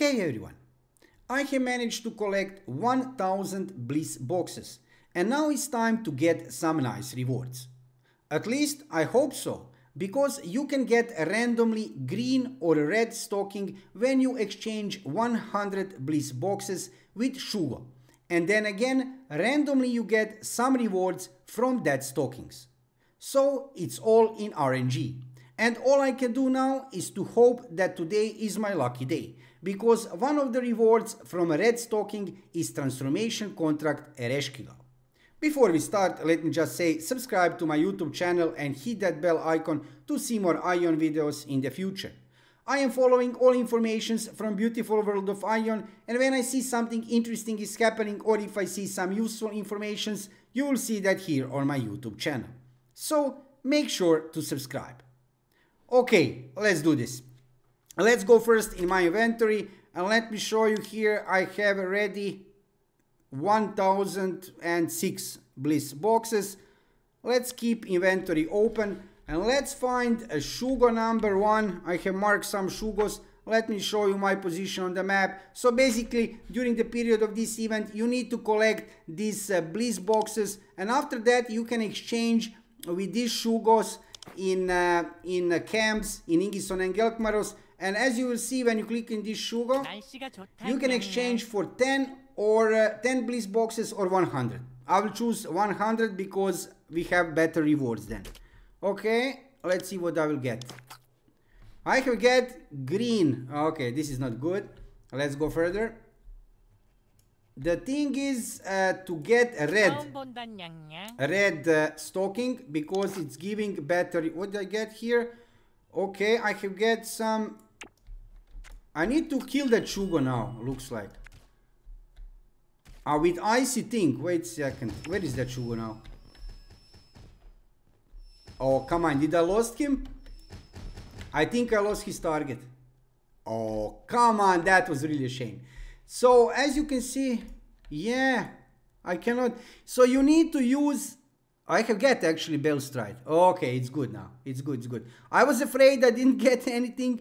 Hey everyone! I have managed to collect 1000 Bliss boxes and now it's time to get some nice rewards. At least I hope so, because you can get a randomly green or red stocking when you exchange 100 Bliss boxes with Shugo and then again randomly you get some rewards from that stockings. So it's all in RNG. And all I can do now is to hope that today is my lucky day, because one of the rewards from Red Stocking is transformation contract Ereshkigal. Before we start, let me just say subscribe to my YouTube channel and hit that bell icon to see more Ion videos in the future. I am following all informations from beautiful world of Ion and when I see something interesting is happening or if I see some useful informations, you will see that here on my YouTube channel. So make sure to subscribe. Okay, let's do this. Let's go first in my inventory and let me show you here I have already 1006 bliss boxes. Let's keep inventory open and let's find a Shugo number one. I have marked some Shugos. Let me show you my position on the map. So basically during the period of this event you need to collect these uh, bliss boxes and after that you can exchange with these Shugos in, uh, in uh, camps in Ingisson and Gelkmaros. And as you will see when you click in this Shugo, you can exchange for 10 or uh, 10 bliss boxes or 100. I will choose 100 because we have better rewards then. Okay, let's see what I will get. I will get green. Okay, this is not good. Let's go further. The thing is uh, to get a red, a red uh, stocking because it's giving battery. What did I get here? Okay, I have get some. I need to kill the Chugo now. Looks like. Ah, uh, with icy thing. Wait a second. Where is that Chugo now? Oh come on! Did I lost him? I think I lost his target. Oh come on! That was really a shame. So as you can see, yeah, I cannot. So you need to use, I have get actually bellstride. Okay, it's good now. It's good, it's good. I was afraid I didn't get anything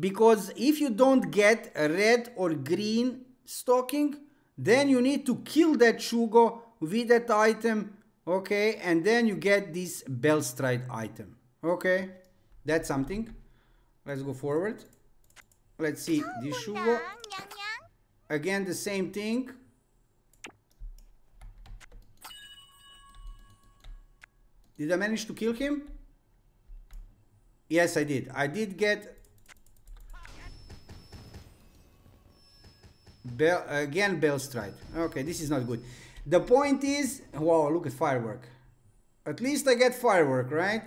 because if you don't get a red or green stocking, then you need to kill that Shugo with that item. Okay, and then you get this bellstride item. Okay, that's something. Let's go forward. Let's see this Shugo. Again, the same thing. Did I manage to kill him? Yes, I did. I did get... Bell, again, Bell Stride. Okay, this is not good. The point is... Wow, look at Firework. At least I get Firework, right?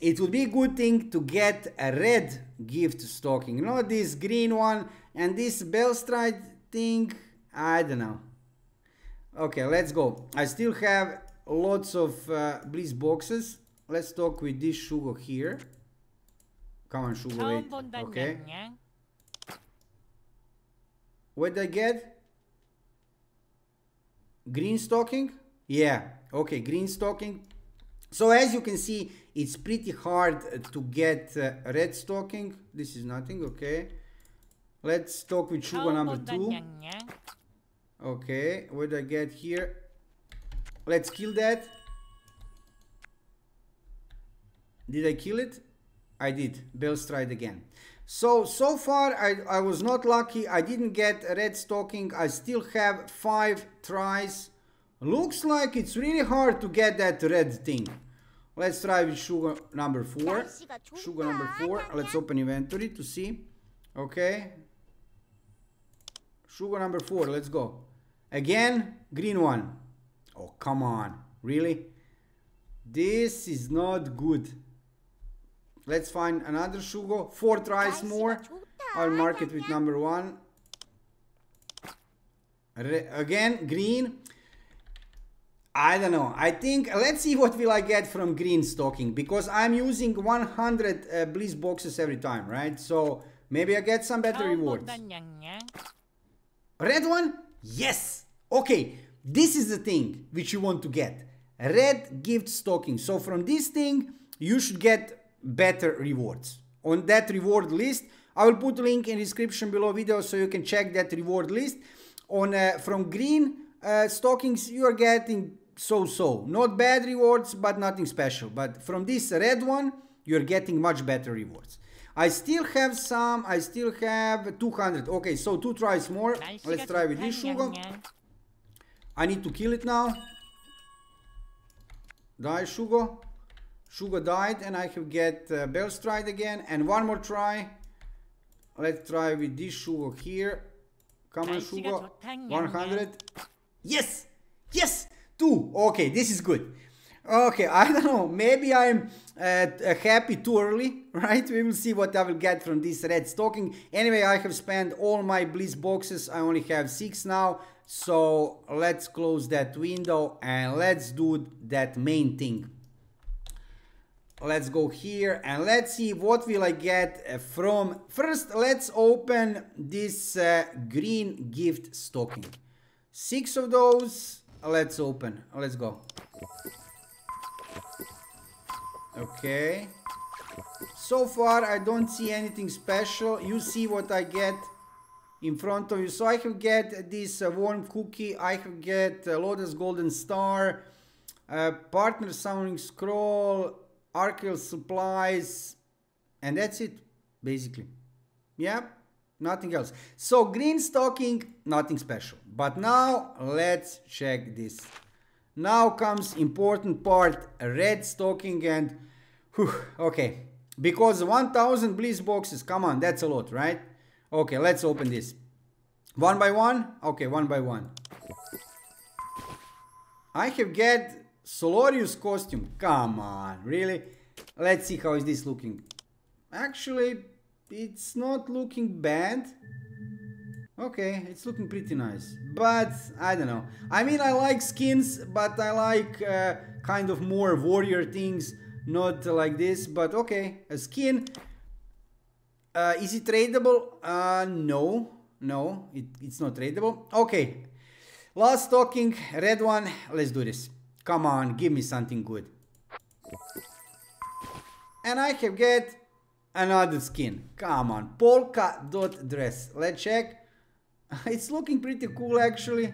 It would be a good thing to get a red gift stocking. Not this green one and this stride thing I don't know okay let's go I still have lots of uh, bliss boxes let's talk with this sugar here come on sugar. wait okay what did I get green stocking yeah okay green stocking so as you can see it's pretty hard to get uh, red stocking this is nothing okay Let's talk with sugar number two. Okay, what do I get here? Let's kill that. Did I kill it? I did. Bells tried again. So, so far I, I was not lucky. I didn't get red stocking. I still have five tries. Looks like it's really hard to get that red thing. Let's try with sugar number four. Sugar number four. Let's open inventory to see. Okay, Sugar number four, let's go. Again, green one. Oh, come on, really? This is not good. Let's find another sugar, four tries more. I'll mark it with number one. Re again, green. I don't know. I think let's see what will I get from green stocking because I'm using 100 uh, bliss boxes every time, right? So maybe I get some better rewards. Red one? Yes. Okay, this is the thing which you want to get. Red gift stocking. So from this thing, you should get better rewards. On that reward list, I will put link in description below video so you can check that reward list. On uh, From green uh, stockings, you are getting so-so. Not bad rewards, but nothing special. But from this red one, you're getting much better rewards. I still have some, I still have 200. Okay, so two tries more. Let's try with this sugar. I need to kill it now. Die, sugar. Sugar died and I have get uh, Bellstride again. And one more try. Let's try with this sugar here. Come on, sugar. 100. Yes! Yes! Two! Okay, this is good. Okay, I don't know. Maybe I'm uh, uh happy too early, right? We will see what I will get from this red stocking. Anyway, I have spent all my bliss boxes. I only have six now. So let's close that window and let's do that main thing. Let's go here and let's see what will I get uh, from... First, let's open this uh, green gift stocking. Six of those. Let's open. Let's go. Okay. So far, I don't see anything special. You see what I get in front of you. So I have get this uh, warm cookie. I have get uh, Lotus Golden Star, uh, Partner Summoning Scroll, Archival Supplies, and that's it, basically. Yeah, nothing else. So green stocking, nothing special. But now let's check this now comes important part, red stocking and whew, okay. Because 1000 bliss boxes, come on, that's a lot, right? Okay, let's open this. One by one? Okay, one by one. I have get Solarius costume. Come on, really? Let's see how is this looking. Actually, it's not looking bad. Okay, it's looking pretty nice. But, I don't know. I mean, I like skins, but I like uh, kind of more warrior things. Not like this, but okay. A skin. Uh, is it tradable? Uh, no. No, it, it's not tradable. Okay. Last talking, red one. Let's do this. Come on, give me something good. And I can get another skin. Come on, polka dot dress. Let's check. it's looking pretty cool actually.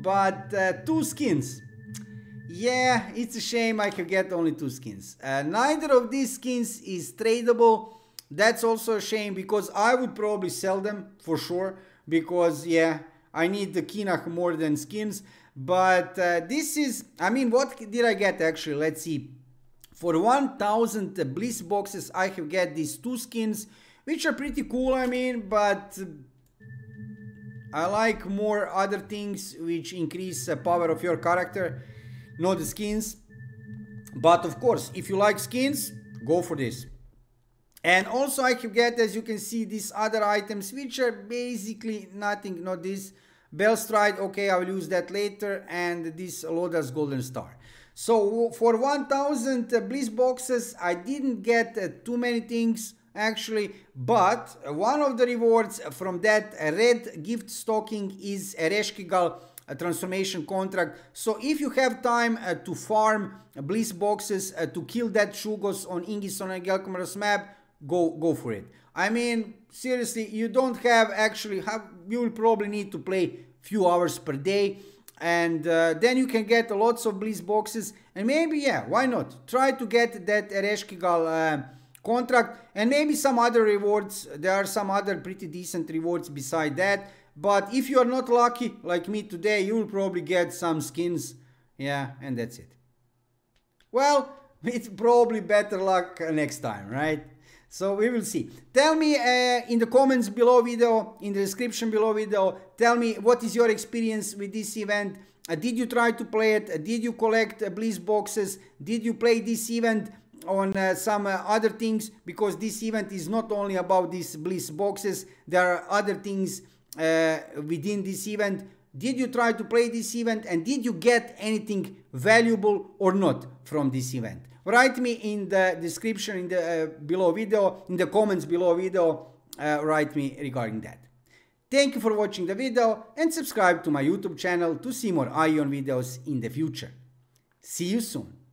But uh, two skins. Yeah, it's a shame I can get only two skins. Uh, neither of these skins is tradable. That's also a shame because I would probably sell them for sure. Because yeah, I need the Kinach more than skins. But uh, this is, I mean, what did I get actually? Let's see. For 1000 Bliss boxes, I have get these two skins, which are pretty cool, I mean, but I like more other things which increase the power of your character, not the skins. But of course, if you like skins, go for this. And also I can get, as you can see, these other items, which are basically nothing, not this. Bellstride, okay, I will use that later, and this Loda's Golden Star. So for 1000 uh, Bliss boxes, I didn't get uh, too many things, actually but one of the rewards from that red gift stocking is a Reshkigal transformation contract so if you have time uh, to farm bliss boxes uh, to kill that Shugos on Ingison and Gelkomer's map go go for it I mean seriously you don't have actually have you will probably need to play few hours per day and uh, then you can get lots of bliss boxes and maybe yeah why not try to get that Ereshkigal uh, contract and maybe some other rewards. There are some other pretty decent rewards beside that. But if you are not lucky like me today, you will probably get some skins. Yeah, and that's it. Well, it's probably better luck next time, right? So we will see. Tell me uh, in the comments below video, in the description below video, tell me what is your experience with this event. Uh, did you try to play it? Uh, did you collect uh, Bliss boxes? Did you play this event? on uh, some uh, other things because this event is not only about these bliss boxes there are other things uh, within this event did you try to play this event and did you get anything valuable or not from this event write me in the description in the uh, below video in the comments below video uh, write me regarding that thank you for watching the video and subscribe to my youtube channel to see more ion videos in the future see you soon